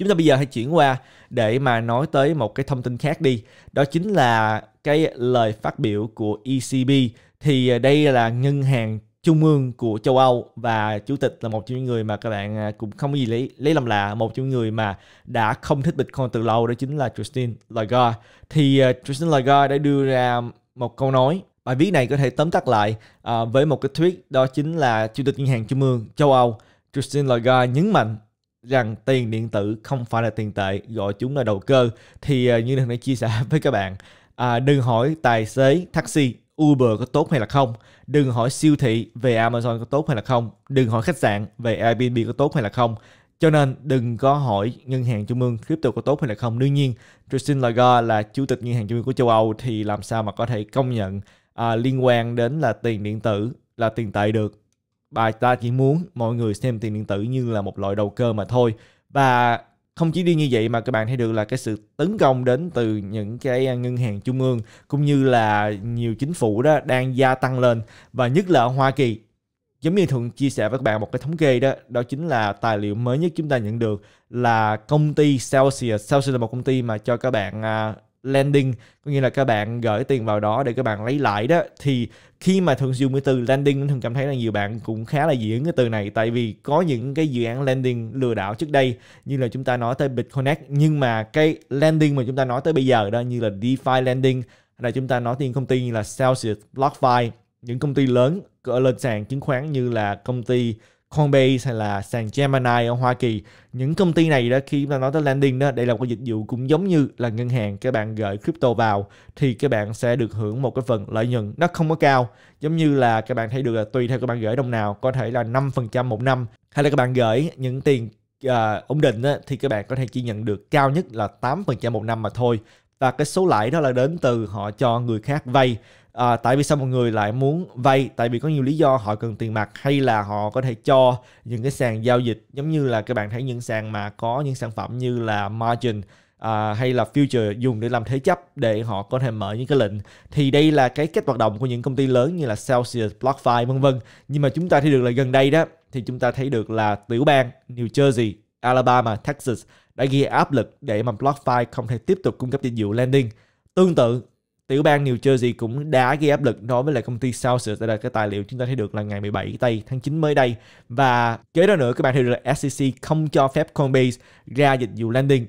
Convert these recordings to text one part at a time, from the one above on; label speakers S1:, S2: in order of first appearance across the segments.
S1: Chúng ta bây giờ hãy chuyển qua để mà nói tới một cái thông tin khác đi. Đó chính là cái lời phát biểu của ECB. Thì đây là ngân hàng trung ương của châu Âu và chủ tịch là một trong những người mà các bạn à, cũng không có gì lấy lấy làm lạ một trong những người mà đã không thích Bitcoin từ lâu đó chính là Christine Lagarde thì Christine à, Lagarde đã đưa ra một câu nói bài viết này có thể tóm tắt lại uh, với một cái thuyết đó chính là chủ tịch ngân hàng trung ương châu Âu Christine Lagarde nhấn mạnh rằng tiền điện tử không phải là tiền tệ gọi chúng là đầu cơ thì à, như thường đã chia sẻ với các bạn à, đừng hỏi tài xế taxi Uber có tốt hay là không đừng hỏi siêu thị về Amazon có tốt hay là không đừng hỏi khách sạn về Airbnb có tốt hay là không cho nên đừng có hỏi ngân hàng trung ương crypto có tốt hay là không đương nhiên Christine Lagarde là chủ tịch ngân hàng trung ương của châu Âu thì làm sao mà có thể công nhận à, liên quan đến là tiền điện tử là tiền tệ được bài ta chỉ muốn mọi người xem tiền điện tử như là một loại đầu cơ mà thôi và không chỉ đi như vậy mà các bạn thấy được là cái sự tấn công đến từ những cái ngân hàng trung ương cũng như là nhiều chính phủ đó đang gia tăng lên và nhất là ở Hoa Kỳ giống như thường chia sẻ với các bạn một cái thống kê đó đó chính là tài liệu mới nhất chúng ta nhận được là công ty Celsius Celsius là một công ty mà cho các bạn à, landing có nghĩa là các bạn gửi tiền vào đó để các bạn lấy lại đó thì khi mà thường dùng cái từ landing thường cảm thấy là nhiều bạn cũng khá là dị ứng cái từ này tại vì có những cái dự án landing lừa đảo trước đây như là chúng ta nói tới Bitconnect nhưng mà cái landing mà chúng ta nói tới bây giờ đó như là DeFi landing là chúng ta nói tiếng công ty như là Celsius, BlockFi những công ty lớn cỡ lên sàn chứng khoán như là công ty Coinbase hay là sàn Gemini ở Hoa Kỳ những công ty này đó khi chúng ta nói tới landing đó đây là một dịch vụ cũng giống như là ngân hàng các bạn gửi crypto vào thì các bạn sẽ được hưởng một cái phần lợi nhuận nó không có cao giống như là các bạn thấy được là tùy theo các bạn gửi đồng nào có thể là 5% một năm hay là các bạn gửi những tiền uh, ổn định á, thì các bạn có thể chỉ nhận được cao nhất là 8% một năm mà thôi và cái số lãi đó là đến từ họ cho người khác vay à, tại vì sao mọi người lại muốn vay tại vì có nhiều lý do họ cần tiền mặt hay là họ có thể cho những cái sàn giao dịch giống như là các bạn thấy những sàn mà có những sản phẩm như là margin à, hay là future dùng để làm thế chấp để họ có thể mở những cái lệnh thì đây là cái cách hoạt động của những công ty lớn như là Celsius, BlockFi vân vân nhưng mà chúng ta thấy được là gần đây đó thì chúng ta thấy được là tiểu bang New Jersey, Alabama, Texas đã ghi áp lực để mà BlockFi không thể tiếp tục cung cấp dịch vụ lending. Tương tự tiểu bang New Jersey cũng đã gây áp lực đối với lại công ty Celsius. Đây là cái tài liệu chúng ta thấy được là ngày 17 tây tháng 9 mới đây. Và kế đó nữa các bạn thấy được là SEC không cho phép Coinbase ra dịch vụ lending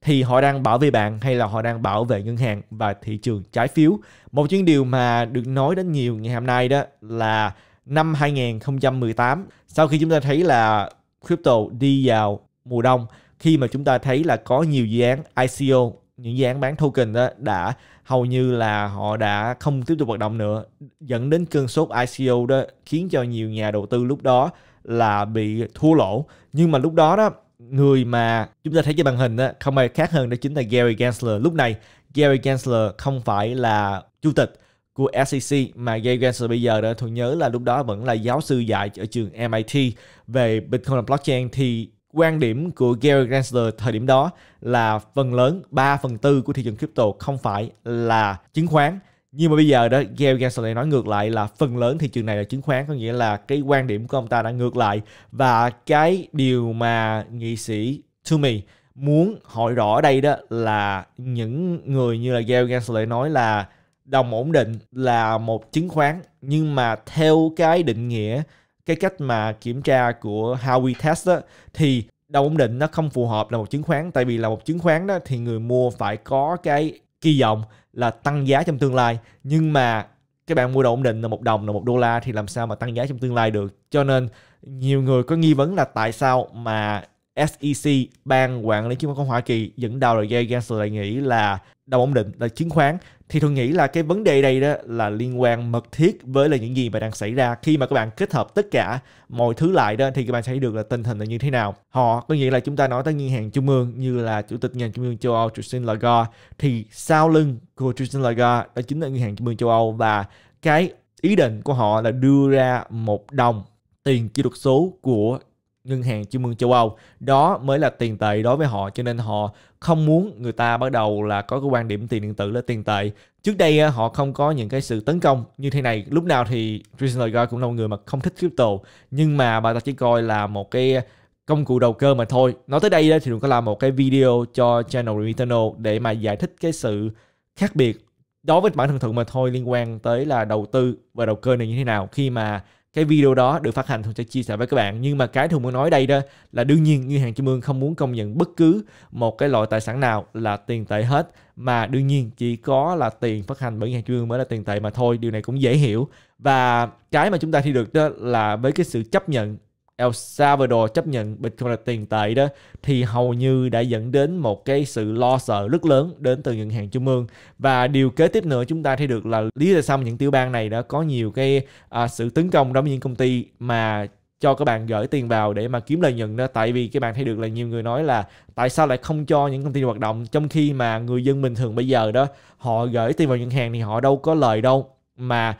S1: thì họ đang bảo vệ bạn hay là họ đang bảo vệ ngân hàng và thị trường trái phiếu. Một chuyện điều mà được nói đến nhiều ngày hôm nay đó là năm 2018 sau khi chúng ta thấy là crypto đi vào mùa đông khi mà chúng ta thấy là có nhiều dự án ICO những dự án bán token đó đã hầu như là họ đã không tiếp tục hoạt động nữa dẫn đến cơn sốt ICO đó khiến cho nhiều nhà đầu tư lúc đó là bị thua lỗ nhưng mà lúc đó đó người mà chúng ta thấy trên màn hình đó, không ai khác hơn đó chính là Gary Gensler lúc này Gary Gensler không phải là chủ tịch của SEC mà Gary Gensler bây giờ đó tôi nhớ là lúc đó vẫn là giáo sư dạy ở trường MIT về Bitcoin và blockchain thì quan điểm của Gary Gensler thời điểm đó là phần lớn 3 phần tư của thị trường crypto không phải là chứng khoán nhưng mà bây giờ đó Gary Gensler lại nói ngược lại là phần lớn thị trường này là chứng khoán có nghĩa là cái quan điểm của ông ta đã ngược lại và cái điều mà nghị sĩ Toomey muốn hỏi rõ đây đó là những người như là Gary Gensler nói là đồng ổn định là một chứng khoán nhưng mà theo cái định nghĩa cái cách mà kiểm tra của How We Test đó, thì đầu ổn định nó không phù hợp là một chứng khoán tại vì là một chứng khoán đó thì người mua phải có cái kỳ vọng là tăng giá trong tương lai nhưng mà các bạn mua đồng ổn định là một đồng là một đô la thì làm sao mà tăng giá trong tương lai được cho nên nhiều người có nghi vấn là tại sao mà SEC ban quản lý chứng khoán Hoa Kỳ dẫn đầu là Jay Gensler lại nghĩ là đồng ổn định là chứng khoán thì thường nghĩ là cái vấn đề đây đó là liên quan mật thiết với là những gì mà đang xảy ra khi mà các bạn kết hợp tất cả mọi thứ lại đó thì các bạn sẽ thấy được là tình hình là như thế nào họ có nghĩa là chúng ta nói tới ngân hàng trung ương như là chủ tịch ngân hàng trung ương châu âu Christine Lagarde thì sau lưng của Christine Lagarde đó chính là ngân hàng trung ương châu âu và cái ý định của họ là đưa ra một đồng tiền kỹ thuật số của ngân hàng trung ương châu Âu. Đó mới là tiền tệ đối với họ cho nên họ không muốn người ta bắt đầu là có cái quan điểm tiền điện tử là tiền tệ. Trước đây họ không có những cái sự tấn công như thế này. Lúc nào thì Jason Lagarde cũng là một người mà không thích crypto nhưng mà bà ta chỉ coi là một cái công cụ đầu cơ mà thôi. Nói tới đây thì đừng có làm một cái video cho channel Returnal để mà giải thích cái sự khác biệt đối với bản thân thượng mà thôi liên quan tới là đầu tư và đầu cơ này như thế nào khi mà cái video đó được phát hành Thuận sẽ chia sẻ với các bạn nhưng mà cái Thuận muốn nói đây đó là đương nhiên ngân hàng trung ương không muốn công nhận bất cứ một cái loại tài sản nào là tiền tệ hết mà đương nhiên chỉ có là tiền phát hành bởi ngân hàng trung ương mới là tiền tệ mà thôi điều này cũng dễ hiểu và cái mà chúng ta thi được đó là với cái sự chấp nhận El Salvador chấp nhận Bitcoin là tiền tệ đó thì hầu như đã dẫn đến một cái sự lo sợ rất lớn đến từ ngân hàng trung ương và điều kế tiếp nữa chúng ta thấy được là lý do sao những tiểu bang này đã có nhiều cái à, sự tấn công đối với những công ty mà cho các bạn gửi tiền vào để mà kiếm lợi nhuận đó tại vì các bạn thấy được là nhiều người nói là tại sao lại không cho những công ty hoạt động trong khi mà người dân bình thường bây giờ đó họ gửi tiền vào ngân hàng thì họ đâu có lời đâu mà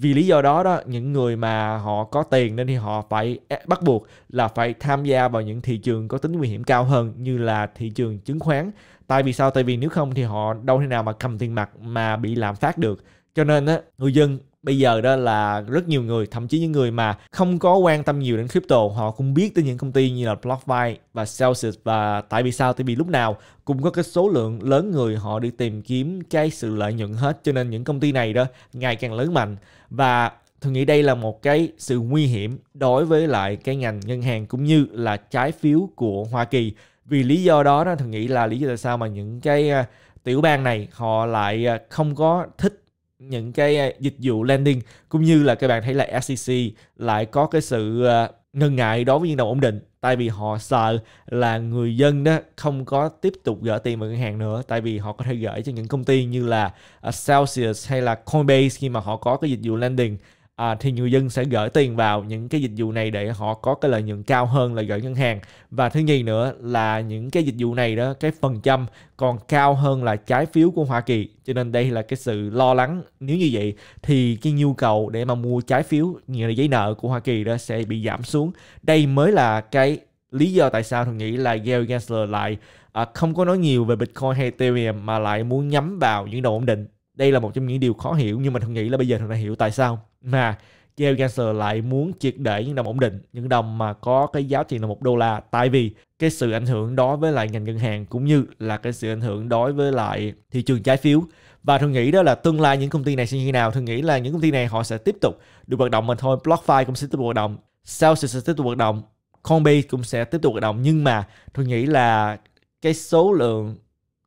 S1: vì lý do đó đó những người mà họ có tiền nên thì họ phải bắt buộc là phải tham gia vào những thị trường có tính nguy hiểm cao hơn như là thị trường chứng khoán tại vì sao tại vì nếu không thì họ đâu thể nào mà cầm tiền mặt mà bị lạm phát được cho nên á người dân bây giờ đó là rất nhiều người thậm chí những người mà không có quan tâm nhiều đến crypto họ cũng biết tới những công ty như là BlockFi và Celsius và tại vì sao tại vì lúc nào cũng có cái số lượng lớn người họ đi tìm kiếm cái sự lợi nhuận hết cho nên những công ty này đó ngày càng lớn mạnh và tôi nghĩ đây là một cái sự nguy hiểm đối với lại cái ngành ngân hàng cũng như là trái phiếu của Hoa Kỳ vì lý do đó đó tôi nghĩ là lý do tại sao mà những cái à, tiểu bang này họ lại à, không có thích những cái à, dịch vụ landing cũng như là các bạn thấy là SEC lại có cái sự à, ngần ngại đối với những đồng ổn định tại vì họ sợ là người dân đó không có tiếp tục gửi tiền vào ngân hàng nữa tại vì họ có thể gửi cho những công ty như là à, Celsius hay là Coinbase khi mà họ có cái dịch vụ landing à, thì người dân sẽ gửi tiền vào những cái dịch vụ này để họ có cái lợi nhuận cao hơn là gửi ngân hàng và thứ nhì nữa là những cái dịch vụ này đó cái phần trăm còn cao hơn là trái phiếu của Hoa Kỳ cho nên đây là cái sự lo lắng nếu như vậy thì cái nhu cầu để mà mua trái phiếu như là giấy nợ của Hoa Kỳ đó sẽ bị giảm xuống đây mới là cái lý do tại sao thường nghĩ là Gary Gensler lại à, không có nói nhiều về Bitcoin hay Ethereum mà lại muốn nhắm vào những đồng ổn định đây là một trong những điều khó hiểu nhưng mình không nghĩ là bây giờ thằng này hiểu tại sao mà Jerry Gensler lại muốn triệt để những đồng ổn định, những đồng mà có cái giá trị là một đô la tại vì cái sự ảnh hưởng đối với lại ngành ngân hàng cũng như là cái sự ảnh hưởng đối với lại thị trường trái phiếu và thường nghĩ đó là tương lai những công ty này sẽ như thế nào thường nghĩ là những công ty này họ sẽ tiếp tục được hoạt động mà thôi BlockFi cũng sẽ tiếp tục hoạt động Celsius sẽ tiếp tục hoạt động Combi cũng sẽ tiếp tục hoạt động nhưng mà thường nghĩ là cái số lượng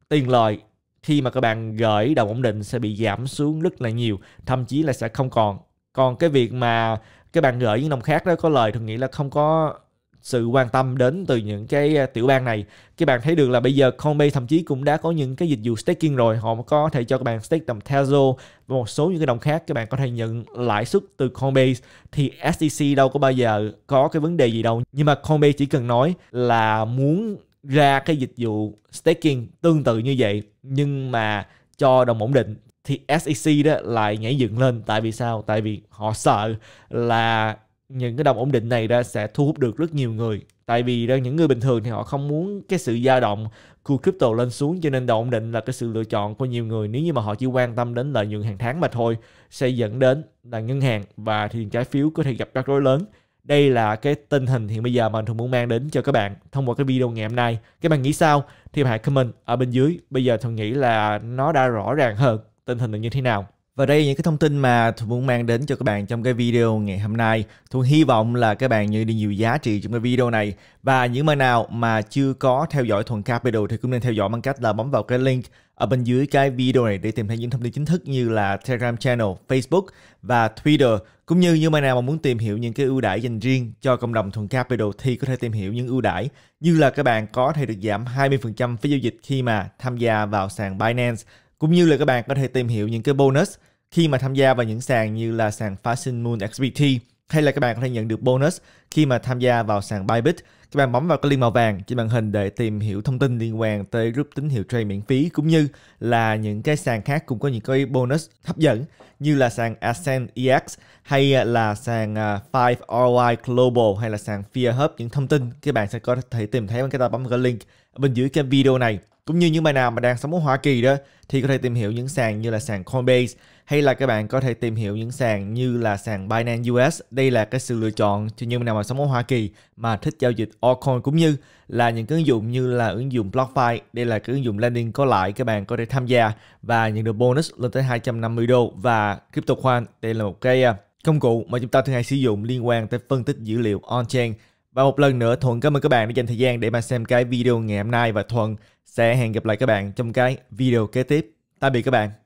S1: tiền lời khi mà các bạn gửi đồng ổn định sẽ bị giảm xuống rất là nhiều thậm chí là sẽ không còn còn cái việc mà các bạn gửi những đồng khác đó có lời thường nghĩ là không có sự quan tâm đến từ những cái à, tiểu bang này các bạn thấy được là bây giờ Coinbase thậm chí cũng đã có những cái dịch vụ staking rồi họ có thể cho các bạn stake đồng Tezo và một số những cái đồng khác các bạn có thể nhận lãi suất từ Coinbase thì SEC đâu có bao giờ có cái vấn đề gì đâu nhưng mà Coinbase chỉ cần nói là muốn ra cái dịch vụ staking tương tự như vậy nhưng mà cho đồng ổn định thì SEC đó lại nhảy dựng lên tại vì sao? Tại vì họ sợ là những cái đồng ổn định này đó sẽ thu hút được rất nhiều người tại vì đó những người bình thường thì họ không muốn cái sự dao động của crypto lên xuống cho nên đồng ổn định là cái sự lựa chọn của nhiều người nếu như mà họ chỉ quan tâm đến lợi nhuận hàng tháng mà thôi sẽ dẫn đến là ngân hàng và thị trường trái phiếu có thể gặp rắc rối lớn đây là cái tình hình hiện bây giờ mà anh Thuận muốn mang đến cho các bạn thông qua cái video ngày hôm nay. Các bạn nghĩ sao? Thì hãy comment ở bên dưới. Bây giờ Thuận nghĩ là nó đã rõ ràng hơn tình hình là như thế nào. Và đây là những cái thông tin mà Thuận muốn mang đến cho các bạn trong cái video ngày hôm nay. Thuận hy vọng là các bạn nhận được nhiều giá trị trong cái video này. Và những bạn nào mà chưa có theo dõi Thuận Capital thì cũng nên theo dõi bằng cách là bấm vào cái link ở bên dưới cái video này để tìm thấy những thông tin chính thức như là Telegram channel, Facebook và Twitter cũng như như mai nào mà muốn tìm hiểu những cái ưu đãi dành riêng cho cộng đồng thuần capital thì có thể tìm hiểu những ưu đãi như là các bạn có thể được giảm 20% phí giao dịch khi mà tham gia vào sàn Binance cũng như là các bạn có thể tìm hiểu những cái bonus khi mà tham gia vào những sàn như là sàn Fashion Moon XBT hay là các bạn có thể nhận được bonus khi mà tham gia vào sàn Bybit các bạn bấm vào cái link màu vàng trên màn hình để tìm hiểu thông tin liên quan tới group tín hiệu trade miễn phí cũng như là những cái sàn khác cũng có những cái bonus hấp dẫn như là sàn Ascend EX hay là sàn 5 à, ROI Global hay là sàn Fear Hub những thông tin các bạn sẽ có thể tìm thấy bằng cái ta bấm vào cái link bên dưới cái video này. Cũng như những bạn nào mà đang sống ở Hoa Kỳ đó thì có thể tìm hiểu những sàn như là sàn Coinbase hay là các bạn có thể tìm hiểu những sàn như là sàn Binance US. Đây là cái sự lựa chọn cho những bạn nào mà sống ở Hoa Kỳ mà thích giao dịch altcoin cũng như là những cái ứng dụng như là ứng dụng BlockFi. Đây là cái ứng dụng lending có lãi các bạn có thể tham gia và nhận được bonus lên tới 250 đô và CryptoCoin. Đây là một cái à, công cụ mà chúng ta thường hay sử dụng liên quan tới phân tích dữ liệu on-chain và một lần nữa Thuận cảm ơn các bạn đã dành thời gian để mà xem cái video ngày hôm nay và Thuận sẽ hẹn gặp lại các bạn trong cái video kế tiếp. Tạm biệt các bạn.